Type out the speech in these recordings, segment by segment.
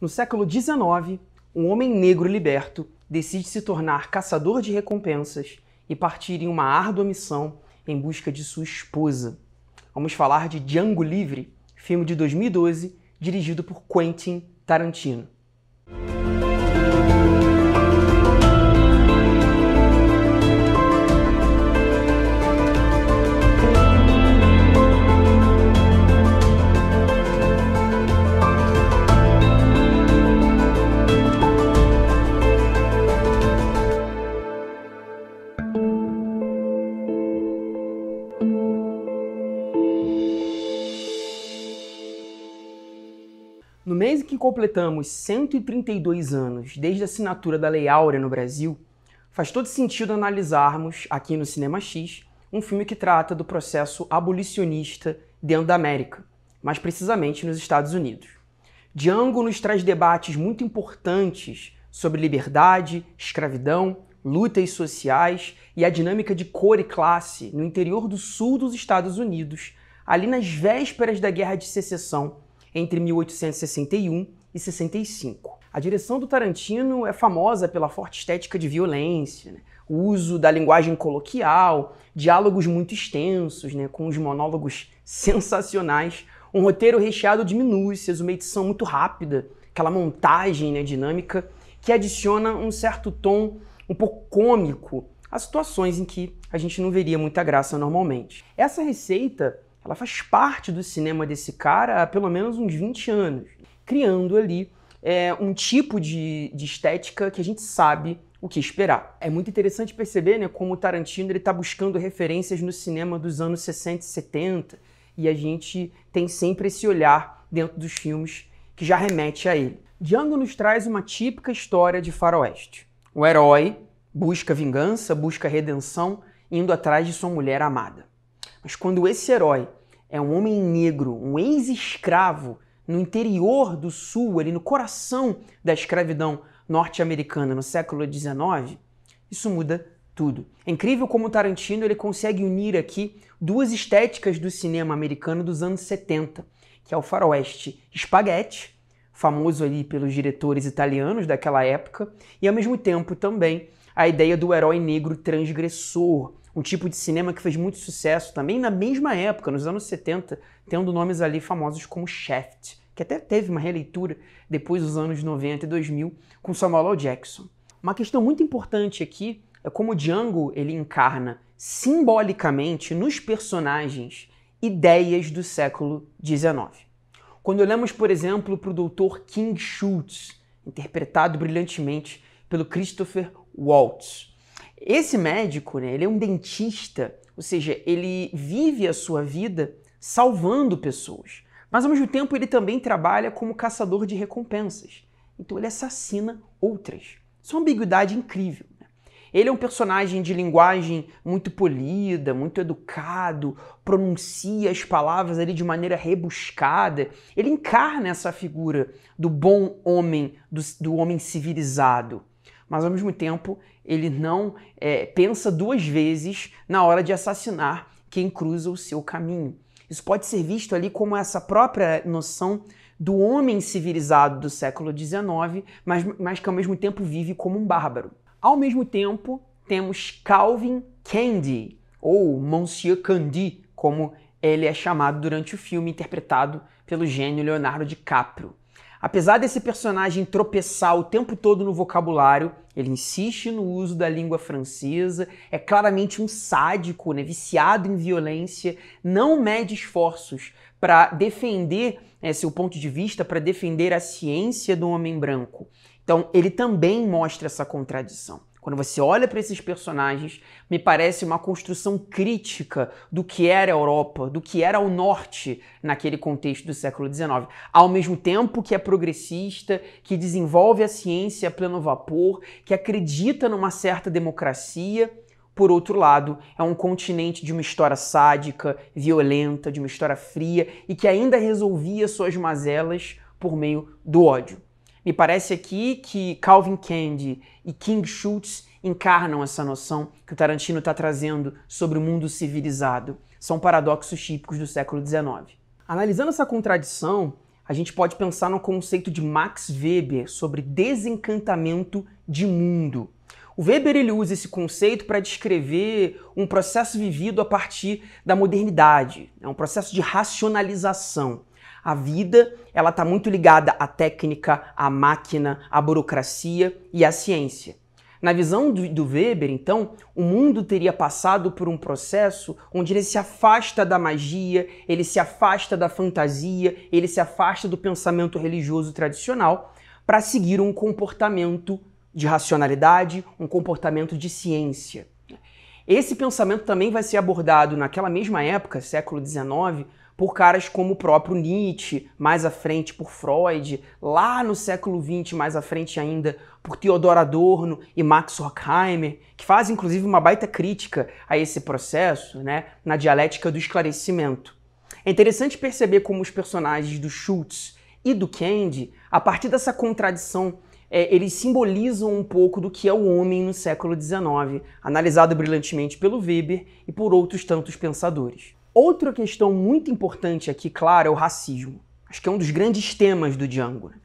No século XIX, um homem negro liberto decide se tornar caçador de recompensas e partir em uma árdua missão em busca de sua esposa. Vamos falar de Django Livre, filme de 2012, dirigido por Quentin Tarantino. completamos 132 anos desde a assinatura da Lei Áurea no Brasil, faz todo sentido analisarmos, aqui no Cinema X, um filme que trata do processo abolicionista dentro da América, mais precisamente nos Estados Unidos. Django nos traz debates muito importantes sobre liberdade, escravidão, lutas sociais e a dinâmica de cor e classe no interior do sul dos Estados Unidos, ali nas vésperas da Guerra de Secessão entre 1861 e 65. A direção do Tarantino é famosa pela forte estética de violência, né? o uso da linguagem coloquial, diálogos muito extensos, né? com os monólogos sensacionais, um roteiro recheado de minúcias, uma edição muito rápida, aquela montagem né, dinâmica que adiciona um certo tom um pouco cômico a situações em que a gente não veria muita graça normalmente. Essa receita ela faz parte do cinema desse cara há pelo menos uns 20 anos, criando ali é, um tipo de, de estética que a gente sabe o que esperar. É muito interessante perceber né, como o Tarantino está buscando referências no cinema dos anos 60 e 70, e a gente tem sempre esse olhar dentro dos filmes que já remete a ele. Django nos traz uma típica história de faroeste. O herói busca vingança, busca redenção, indo atrás de sua mulher amada. Mas quando esse herói é um homem negro, um ex-escravo, no interior do sul, ali no coração da escravidão norte-americana no século XIX, isso muda tudo. É incrível como o Tarantino ele consegue unir aqui duas estéticas do cinema americano dos anos 70, que é o faroeste espaguete, famoso ali pelos diretores italianos daquela época, e ao mesmo tempo também a ideia do herói negro transgressor, um tipo de cinema que fez muito sucesso também na mesma época, nos anos 70, tendo nomes ali famosos como Shaft, que até teve uma releitura depois dos anos 90 e 2000 com Samuel L. Jackson. Uma questão muito importante aqui é como Django ele encarna simbolicamente nos personagens ideias do século XIX. Quando olhamos, por exemplo, para o Dr. King Schultz, interpretado brilhantemente pelo Christopher Waltz, esse médico, né, ele é um dentista, ou seja, ele vive a sua vida salvando pessoas. Mas ao mesmo tempo ele também trabalha como caçador de recompensas. Então ele assassina outras. Isso é uma ambiguidade incrível. Né? Ele é um personagem de linguagem muito polida, muito educado, pronuncia as palavras ali de maneira rebuscada. Ele encarna essa figura do bom homem, do, do homem civilizado mas ao mesmo tempo ele não é, pensa duas vezes na hora de assassinar quem cruza o seu caminho. Isso pode ser visto ali como essa própria noção do homem civilizado do século XIX, mas, mas que ao mesmo tempo vive como um bárbaro. Ao mesmo tempo, temos Calvin Candy, ou Monsieur Candy, como ele é chamado durante o filme, interpretado pelo gênio Leonardo DiCaprio. Apesar desse personagem tropeçar o tempo todo no vocabulário, ele insiste no uso da língua francesa, é claramente um sádico, né, viciado em violência, não mede esforços para defender né, seu ponto de vista, para defender a ciência do homem branco. Então, ele também mostra essa contradição. Quando você olha para esses personagens, me parece uma construção crítica do que era a Europa, do que era o Norte naquele contexto do século XIX. Ao mesmo tempo que é progressista, que desenvolve a ciência a pleno vapor, que acredita numa certa democracia, por outro lado, é um continente de uma história sádica, violenta, de uma história fria e que ainda resolvia suas mazelas por meio do ódio. Me parece aqui que Calvin Candy e King Schultz encarnam essa noção que o Tarantino está trazendo sobre o mundo civilizado. São paradoxos típicos do século XIX. Analisando essa contradição, a gente pode pensar no conceito de Max Weber sobre desencantamento de mundo. O Weber ele usa esse conceito para descrever um processo vivido a partir da modernidade, é um processo de racionalização. A vida, ela está muito ligada à técnica, à máquina, à burocracia e à ciência. Na visão do, do Weber, então, o mundo teria passado por um processo onde ele se afasta da magia, ele se afasta da fantasia, ele se afasta do pensamento religioso tradicional para seguir um comportamento de racionalidade, um comportamento de ciência. Esse pensamento também vai ser abordado naquela mesma época, século XIX, por caras como o próprio Nietzsche, mais à frente por Freud, lá no século XX, mais à frente ainda, por Theodor Adorno e Max Horkheimer, que fazem inclusive uma baita crítica a esse processo, né, na dialética do esclarecimento. É interessante perceber como os personagens do Schultz e do Candy, a partir dessa contradição, é, eles simbolizam um pouco do que é o homem no século XIX, analisado brilhantemente pelo Weber e por outros tantos pensadores. Outra questão muito importante aqui, claro, é o racismo. Acho que é um dos grandes temas do Django. Né?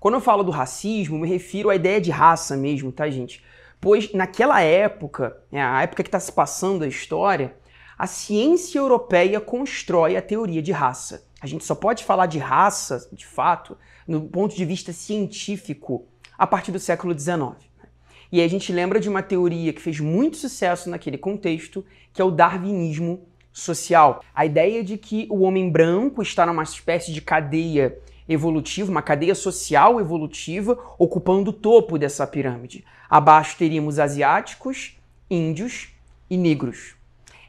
Quando eu falo do racismo, me refiro à ideia de raça mesmo, tá, gente? Pois naquela época, é a época que está se passando a história, a ciência europeia constrói a teoria de raça. A gente só pode falar de raça, de fato, no ponto de vista científico, a partir do século XIX. Né? E aí a gente lembra de uma teoria que fez muito sucesso naquele contexto, que é o darwinismo social. A ideia de que o homem branco está numa espécie de cadeia evolutiva, uma cadeia social evolutiva, ocupando o topo dessa pirâmide. Abaixo teríamos asiáticos, índios e negros.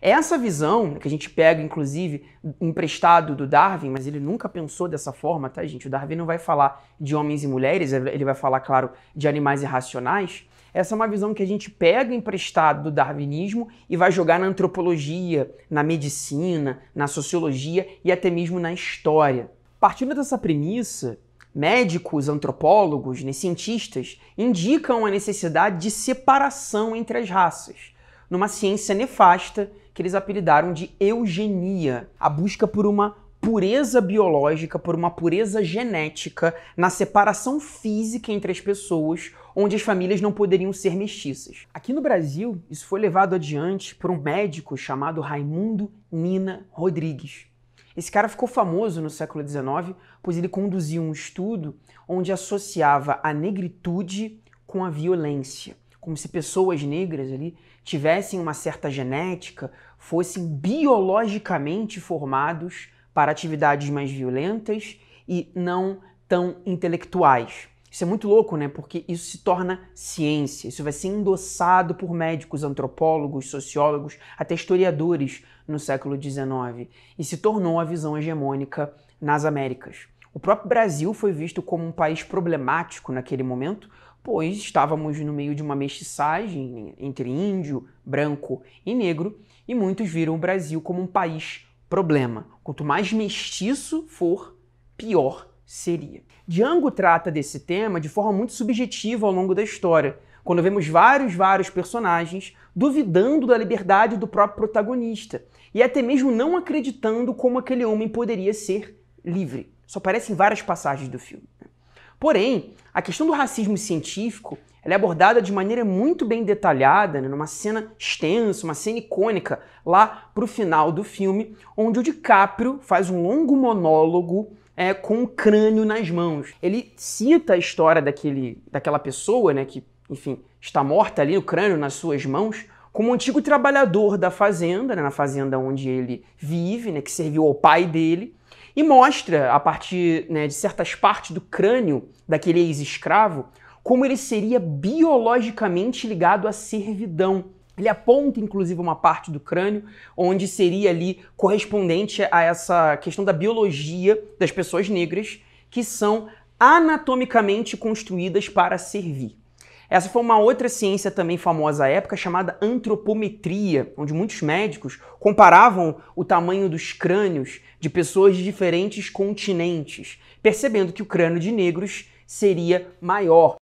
Essa visão, que a gente pega, inclusive, emprestado do Darwin, mas ele nunca pensou dessa forma, tá, gente? O Darwin não vai falar de homens e mulheres, ele vai falar, claro, de animais irracionais. Essa é uma visão que a gente pega emprestado do darwinismo e vai jogar na antropologia, na medicina, na sociologia e até mesmo na história. Partindo dessa premissa, médicos, antropólogos, né, cientistas indicam a necessidade de separação entre as raças, numa ciência nefasta que eles apelidaram de eugenia, a busca por uma pureza biológica, por uma pureza genética na separação física entre as pessoas onde as famílias não poderiam ser mestiças. Aqui no Brasil, isso foi levado adiante por um médico chamado Raimundo Nina Rodrigues. Esse cara ficou famoso no século XIX, pois ele conduziu um estudo onde associava a negritude com a violência, como se pessoas negras ali tivessem uma certa genética, fossem biologicamente formados para atividades mais violentas e não tão intelectuais. Isso é muito louco, né? Porque isso se torna ciência, isso vai ser endossado por médicos, antropólogos, sociólogos, até historiadores no século XIX e se tornou a visão hegemônica nas Américas. O próprio Brasil foi visto como um país problemático naquele momento, pois estávamos no meio de uma mestiçagem entre índio, branco e negro, e muitos viram o Brasil como um país problema. Quanto mais mestiço for, pior seria. Django trata desse tema de forma muito subjetiva ao longo da história, quando vemos vários, vários personagens duvidando da liberdade do próprio protagonista e até mesmo não acreditando como aquele homem poderia ser livre. Só aparecem várias passagens do filme. Né? Porém, a questão do racismo científico é abordada de maneira muito bem detalhada, né, numa cena extensa, uma cena icônica, lá para o final do filme, onde o DiCaprio faz um longo monólogo é, com o crânio nas mãos. Ele cita a história daquele, daquela pessoa, né, que, enfim, está morta ali, o crânio nas suas mãos, como um antigo trabalhador da fazenda, né, na fazenda onde ele vive, né, que serviu ao pai dele, e mostra, a partir né, de certas partes do crânio daquele ex-escravo, como ele seria biologicamente ligado à servidão. Ele aponta, inclusive, uma parte do crânio, onde seria ali correspondente a essa questão da biologia das pessoas negras, que são anatomicamente construídas para servir. Essa foi uma outra ciência também famosa à época, chamada antropometria, onde muitos médicos comparavam o tamanho dos crânios de pessoas de diferentes continentes, percebendo que o crânio de negros seria maior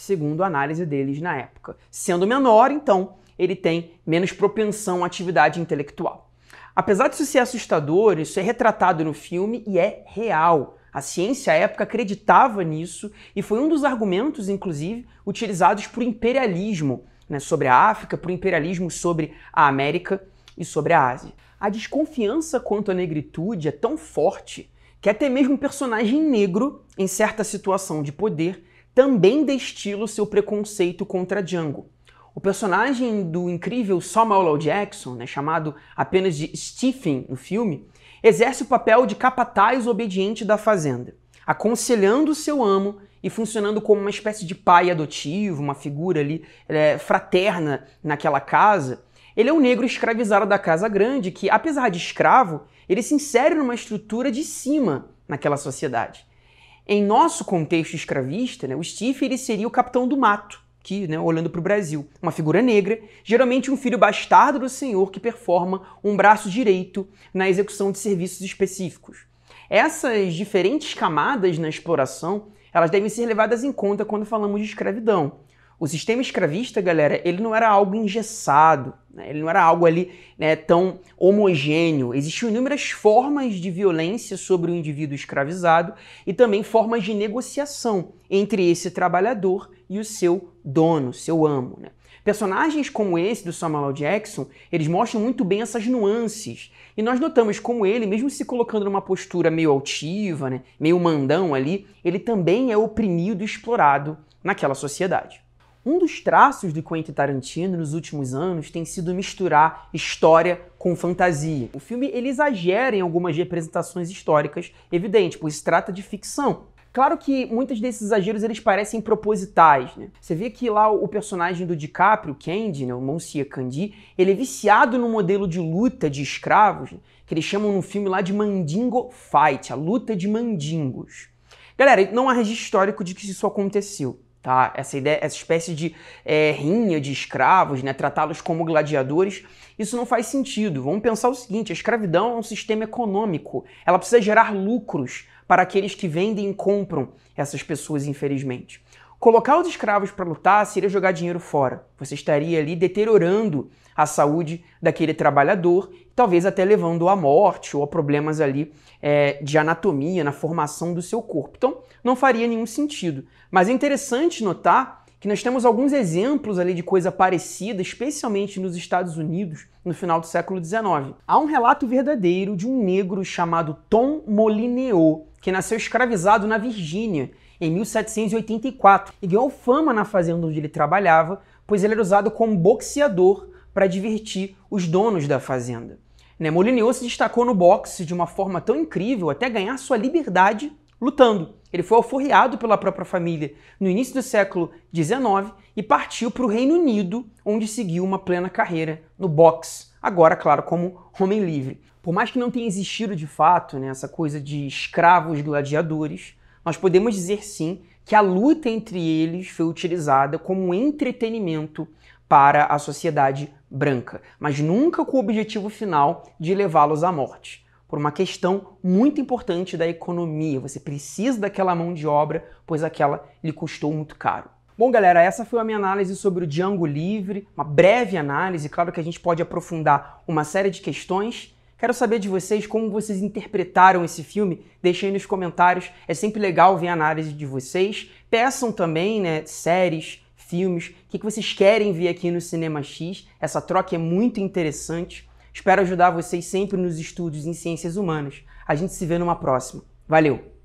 segundo a análise deles na época. Sendo menor, então, ele tem menos propensão à atividade intelectual. Apesar disso ser assustador, isso é retratado no filme e é real. A ciência à época acreditava nisso e foi um dos argumentos, inclusive, utilizados por imperialismo né, sobre a África, por imperialismo sobre a América e sobre a Ásia. A desconfiança quanto à negritude é tão forte que até mesmo um personagem negro, em certa situação de poder, também destila o seu preconceito contra Django. O personagem do incrível Samuel L. Jackson, né, chamado apenas de Stephen no filme, exerce o papel de capataz obediente da fazenda, aconselhando seu amo e funcionando como uma espécie de pai adotivo, uma figura ali é, fraterna naquela casa. Ele é um negro escravizado da Casa Grande que, apesar de escravo, ele se insere numa estrutura de cima naquela sociedade. Em nosso contexto escravista, né, o Stiff ele seria o capitão do mato, que, né, olhando para o Brasil, uma figura negra, geralmente um filho bastardo do senhor que performa um braço direito na execução de serviços específicos. Essas diferentes camadas na exploração, elas devem ser levadas em conta quando falamos de escravidão. O sistema escravista, galera, ele não era algo engessado, né? ele não era algo ali né, tão homogêneo. Existiam inúmeras formas de violência sobre o indivíduo escravizado e também formas de negociação entre esse trabalhador e o seu dono, seu amo. Né? Personagens como esse do Samuel L. Jackson, eles mostram muito bem essas nuances. E nós notamos como ele, mesmo se colocando numa postura meio altiva, né, meio mandão ali, ele também é oprimido e explorado naquela sociedade. Um dos traços do Quentin Tarantino nos últimos anos tem sido misturar história com fantasia. O filme ele exagera em algumas representações históricas, evidente, pois se trata de ficção. Claro que muitos desses exageros eles parecem propositais, né? Você vê que lá o personagem do DiCaprio, Candy, né, o Monsieur Candy, ele é viciado no modelo de luta de escravos, né? que eles chamam no filme lá de Mandingo Fight, a luta de mandingos. Galera, não há registro histórico de que isso aconteceu. Tá? Essa ideia, essa espécie de é, rinha de escravos, né? tratá-los como gladiadores, isso não faz sentido. Vamos pensar o seguinte: a escravidão é um sistema econômico. Ela precisa gerar lucros para aqueles que vendem e compram essas pessoas, infelizmente. Colocar os escravos para lutar seria jogar dinheiro fora. Você estaria ali deteriorando a saúde daquele trabalhador, talvez até levando à morte ou a problemas ali é, de anatomia, na formação do seu corpo. Então, não faria nenhum sentido. Mas é interessante notar que nós temos alguns exemplos ali de coisa parecida, especialmente nos Estados Unidos, no final do século XIX. Há um relato verdadeiro de um negro chamado Tom Molineau que nasceu escravizado na Virgínia em 1784 e ganhou fama na fazenda onde ele trabalhava, pois ele era usado como boxeador para divertir os donos da fazenda. Né, Molineux se destacou no boxe de uma forma tão incrível até ganhar sua liberdade lutando. Ele foi alforriado pela própria família no início do século XIX e partiu para o Reino Unido, onde seguiu uma plena carreira no boxe, agora, claro, como homem livre. Por mais que não tenha existido de fato né, essa coisa de escravos gladiadores, nós podemos dizer sim que a luta entre eles foi utilizada como entretenimento para a sociedade branca, mas nunca com o objetivo final de levá-los à morte. Por uma questão muito importante da economia, você precisa daquela mão de obra, pois aquela lhe custou muito caro. Bom, galera, essa foi a minha análise sobre o Django Livre, uma breve análise, claro que a gente pode aprofundar uma série de questões. Quero saber de vocês como vocês interpretaram esse filme. Deixem aí nos comentários. É sempre legal ver a análise de vocês. Peçam também, né, séries, filmes, o que vocês querem ver aqui no Cinema X. Essa troca é muito interessante. Espero ajudar vocês sempre nos estudos em ciências humanas. A gente se vê numa próxima. Valeu!